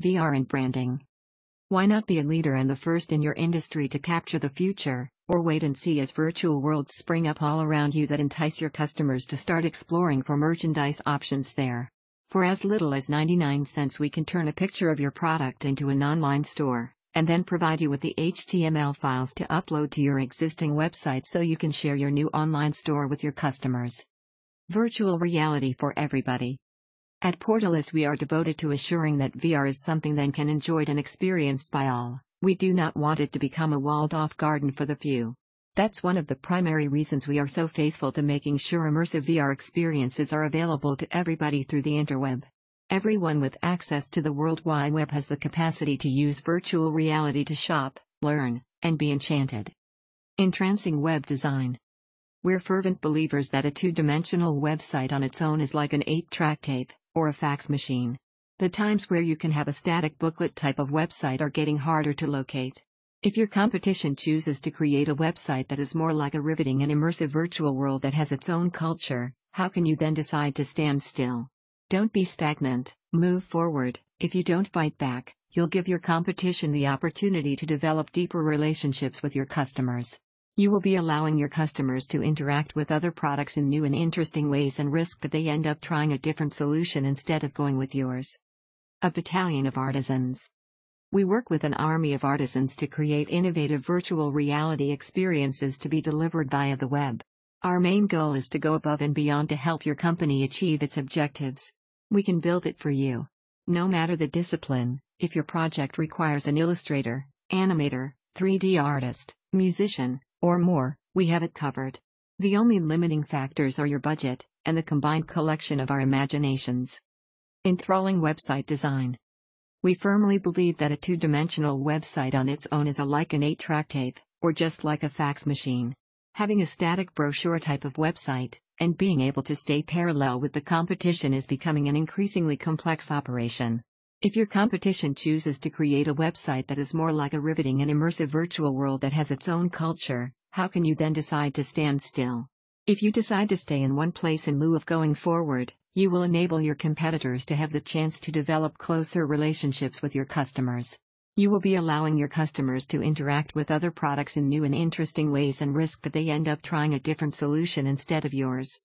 VR and branding. Why not be a leader and the first in your industry to capture the future, or wait and see as virtual worlds spring up all around you that entice your customers to start exploring for merchandise options there? For as little as 99 cents, we can turn a picture of your product into an online store, and then provide you with the HTML files to upload to your existing website so you can share your new online store with your customers. Virtual reality for everybody. At Portalis we are devoted to assuring that VR is something that can enjoyed and experienced by all. We do not want it to become a walled-off garden for the few. That's one of the primary reasons we are so faithful to making sure immersive VR experiences are available to everybody through the interweb. Everyone with access to the World Wide Web has the capacity to use virtual reality to shop, learn, and be enchanted. Entrancing Web Design We're fervent believers that a two-dimensional website on its own is like an eight-track tape or a fax machine. The times where you can have a static booklet type of website are getting harder to locate. If your competition chooses to create a website that is more like a riveting and immersive virtual world that has its own culture, how can you then decide to stand still? Don't be stagnant, move forward. If you don't fight back, you'll give your competition the opportunity to develop deeper relationships with your customers. You will be allowing your customers to interact with other products in new and interesting ways and risk that they end up trying a different solution instead of going with yours. A battalion of artisans. We work with an army of artisans to create innovative virtual reality experiences to be delivered via the web. Our main goal is to go above and beyond to help your company achieve its objectives. We can build it for you. No matter the discipline, if your project requires an illustrator, animator, 3D artist, musician, or more, we have it covered. The only limiting factors are your budget and the combined collection of our imaginations. Enthralling website design. We firmly believe that a two dimensional website on its own is like an 8 track tape, or just like a fax machine. Having a static brochure type of website, and being able to stay parallel with the competition is becoming an increasingly complex operation. If your competition chooses to create a website that is more like a riveting and immersive virtual world that has its own culture, how can you then decide to stand still? If you decide to stay in one place in lieu of going forward, you will enable your competitors to have the chance to develop closer relationships with your customers. You will be allowing your customers to interact with other products in new and interesting ways and risk that they end up trying a different solution instead of yours.